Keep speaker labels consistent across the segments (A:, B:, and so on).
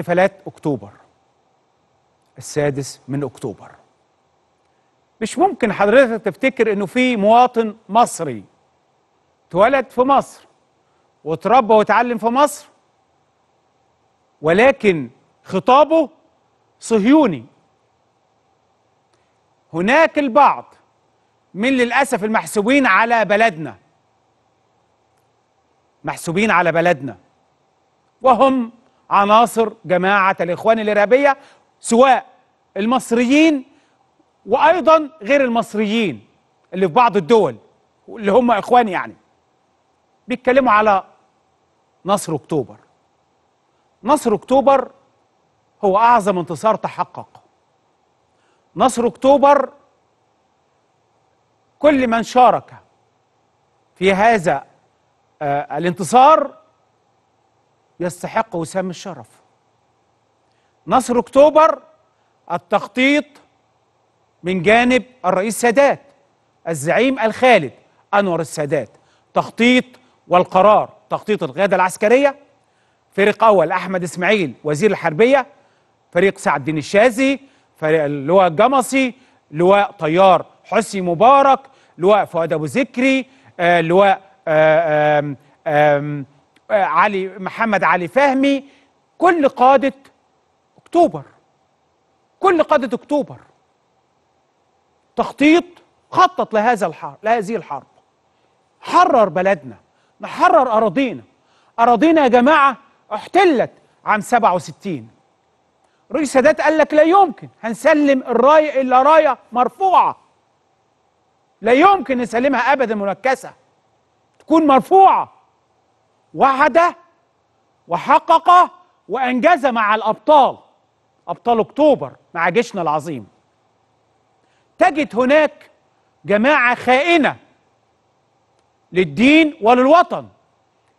A: احتفالات أكتوبر السادس من أكتوبر مش ممكن حضرتك تفتكر إنه في مواطن مصري اتولد في مصر واتربى واتعلم في مصر ولكن خطابه صهيوني هناك البعض من للأسف المحسوبين على بلدنا محسوبين على بلدنا وهم عناصر جماعة الإخوان الإرهابية سواء المصريين وأيضا غير المصريين اللي في بعض الدول اللي هم إخوان يعني بيتكلموا على نصر أكتوبر نصر أكتوبر هو أعظم انتصار تحقق نصر أكتوبر كل من شارك في هذا آه، الانتصار يستحق وسام الشرف نصر اكتوبر التخطيط من جانب الرئيس سادات الزعيم الخالد انور السادات تخطيط والقرار تخطيط القياده العسكريه فريق اول احمد اسماعيل وزير الحربيه فريق سعد الدين الشاذلي اللواء الجمصي لواء طيار حسني مبارك لواء فؤاد ابو ذكري آه لواء آه آه آه آه، علي محمد علي فهمي كل قادة أكتوبر كل قادة أكتوبر تخطيط خطط لهذا الحرب لهذه الحرب حرر بلدنا نحرر أراضينا أراضينا يا جماعة احتلت عام 67 رئيس سادات قال لك لا يمكن هنسلم الراية إلا راية مرفوعة لا يمكن نسلمها أبدا منكسة تكون مرفوعة وعد وحقق وانجز مع الابطال ابطال اكتوبر مع جيشنا العظيم تجد هناك جماعه خائنه للدين وللوطن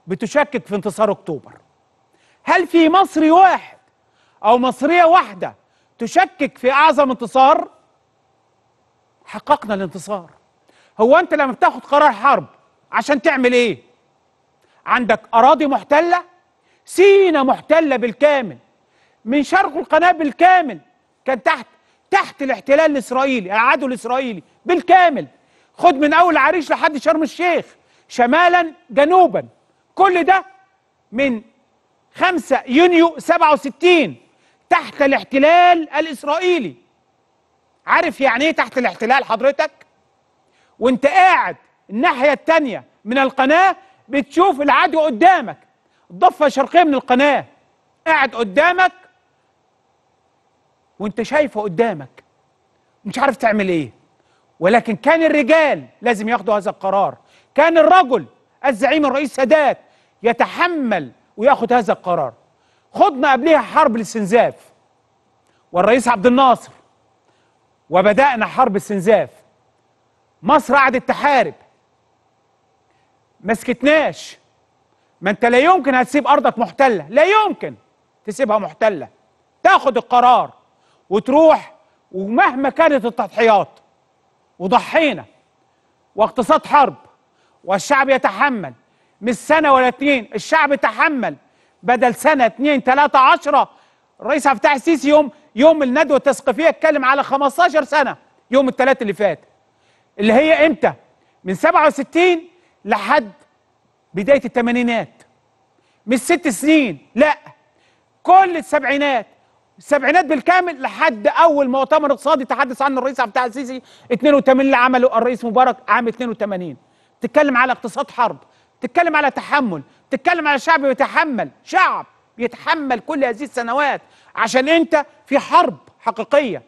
A: بتشكك في انتصار اكتوبر هل في مصري واحد او مصريه واحده تشكك في اعظم انتصار حققنا الانتصار هو انت لما بتاخد قرار حرب عشان تعمل ايه عندك أراضي محتلة سينا محتلة بالكامل من شرق القناة بالكامل كان تحت تحت الاحتلال الإسرائيلي العدو الإسرائيلي بالكامل خد من أول عريش لحد شرم الشيخ شمالا جنوبا كل ده من 5 يونيو 67 تحت الاحتلال الإسرائيلي عارف يعني ايه تحت الاحتلال حضرتك وانت قاعد الناحية التانية من القناة بتشوف العدو قدامك الضفة الشرقية من القناة قاعد قدامك وانت شايفه قدامك مش عارف تعمل ايه ولكن كان الرجال لازم ياخدوا هذا القرار كان الرجل الزعيم الرئيس سادات يتحمل وياخد هذا القرار خضنا قبلها حرب الاستنزاف والرئيس عبد الناصر وبدأنا حرب استنزاف مصر قعدت تحارب ما سكتناش ما انت لا يمكن هتسيب ارضك محتله لا يمكن تسيبها محتله تاخد القرار وتروح ومهما كانت التضحيات وضحينا واقتصاد حرب والشعب يتحمل مش سنه ولا اتنين الشعب تحمل بدل سنه اتنين تلاته عشره الرئيس عبد الفتاح السيسي يوم يوم الندوه التثقيفيه اتكلم على 15 سنه يوم الثلاث اللي فات اللي هي امتى؟ من 67 لحد بدايه الثمانينات مش ست سنين لا كل السبعينات السبعينات بالكامل لحد اول مؤتمر اقتصادي تحدث عنه الرئيس عبد السيسي 82 اللي عمله الرئيس مبارك عام 82 تتكلم على اقتصاد حرب تتكلم على تحمل تتكلم على شعب بيتحمل شعب بيتحمل كل هذه السنوات عشان انت في حرب حقيقيه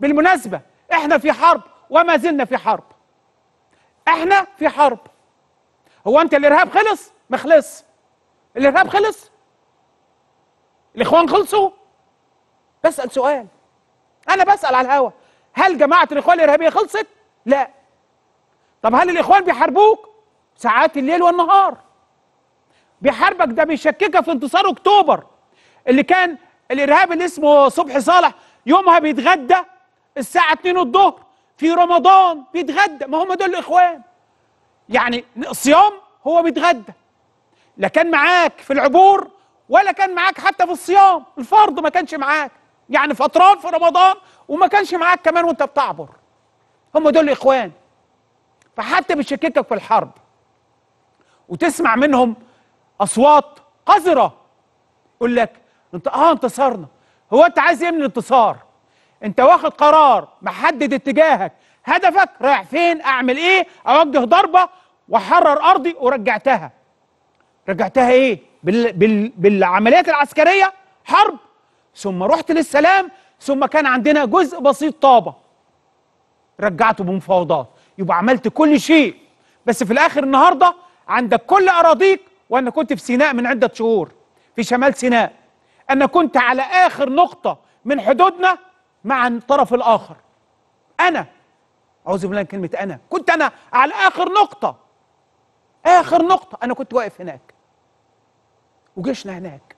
A: بالمناسبه احنا في حرب وما زلنا في حرب احنا في حرب هو انت الارهاب خلص ما خلص الارهاب خلص الاخوان خلصوا بسال سؤال انا بسال على الهوا هل جماعه الاخوان الارهابيه خلصت لا طب هل الاخوان بيحاربوك ساعات الليل والنهار بيحاربك ده بيشككك في انتصار اكتوبر اللي كان الارهاب اللي اسمه صبحي صالح يومها بيتغدى الساعه 2 الظهر في رمضان بيتغدى ما هم دول الاخوان يعني صيام هو بيتغدى لا كان معاك في العبور ولا كان معاك حتى في الصيام الفرض ما كانش معاك يعني فتران في رمضان وما كانش معاك كمان وانت بتعبر هم دول الاخوان فحتى بتشككك في الحرب وتسمع منهم اصوات قذره يقول لك انت اه انتصرنا هو انت عايز ايه من الانتصار انت واخد قرار محدد اتجاهك هدفك رايح فين اعمل ايه اوجه ضربه واحرر ارضي ورجعتها رجعتها ايه بال... بال... بالعمليات العسكريه حرب ثم رحت للسلام ثم كان عندنا جزء بسيط طابه رجعته بمفاوضات يبقى عملت كل شيء بس في الاخر النهارده عندك كل اراضيك وانا كنت في سيناء من عده شهور في شمال سيناء انا كنت على اخر نقطه من حدودنا مع الطرف الاخر انا اعوذ بالله من كلمه انا كنت انا على اخر نقطه اخر نقطه انا كنت واقف هناك وجيشنا هناك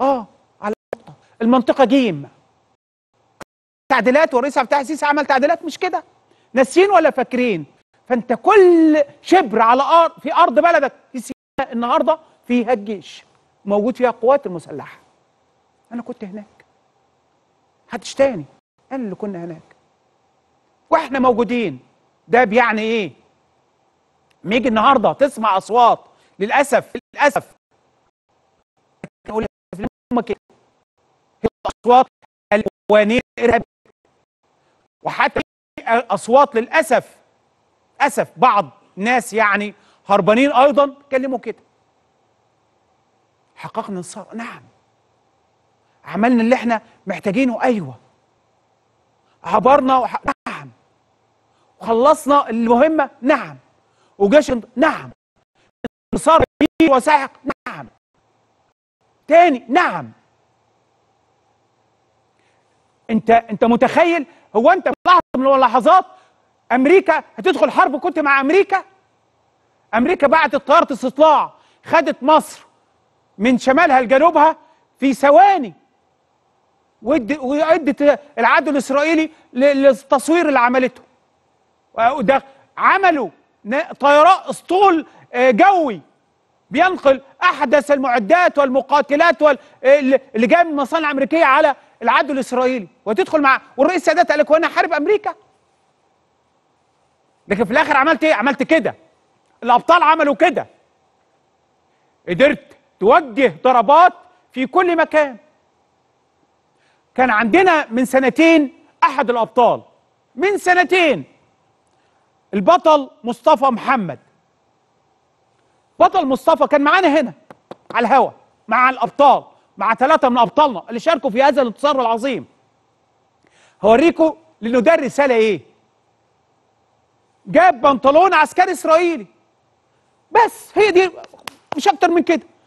A: اه على نقطه المنطقه جيم تعديلات والرئيس عبد الفتاح السيسي عمل تعديلات مش كده ناسيين ولا فاكرين فانت كل شبر على ارض في ارض بلدك في سيناء النهارده فيها الجيش موجود فيها القوات المسلحه انا كنت هناك محدش تاني انا اللي كنا هناك واحنا موجودين ده بيعني ايه ميجي النهارده تسمع اصوات للاسف للاسف نقول اصوات القوانين الارهابيه وحتى اصوات للاسف اسف بعض ناس يعني هربانين ايضا كلموا كده حققنا انصار نعم عملنا اللي احنا محتاجينه ايوه عبرنا وحق... خلصنا المهمه نعم وجيش نعم انتصار وساحق نعم تاني نعم انت انت متخيل هو انت لحظه من اللحظات امريكا هتدخل حرب كنت مع امريكا امريكا بعتت طياره استطلاع خدت مصر من شمالها لجنوبها في ثواني وادت العدو الاسرائيلي للتصوير اللي عملته وده عملوا طيران اسطول آه، جوي بينقل احدث المعدات والمقاتلات وال... آه، اللي جايه من المصانع الامريكيه على العدو الاسرائيلي وتدخل مع والرئيس السادات قال لك وانا حارب امريكا لكن في الاخر عملت ايه عملت كده الابطال عملوا كده قدرت توجه ضربات في كل مكان كان عندنا من سنتين احد الابطال من سنتين البطل مصطفى محمد بطل مصطفى كان معانا هنا على الهوا مع الابطال مع ثلاثه من ابطالنا اللي شاركوا في هذا الانتصار العظيم هوريكم لانه ده الرساله ايه جاب بنطلون عسكري اسرائيلي بس هي دي مش اكتر من كده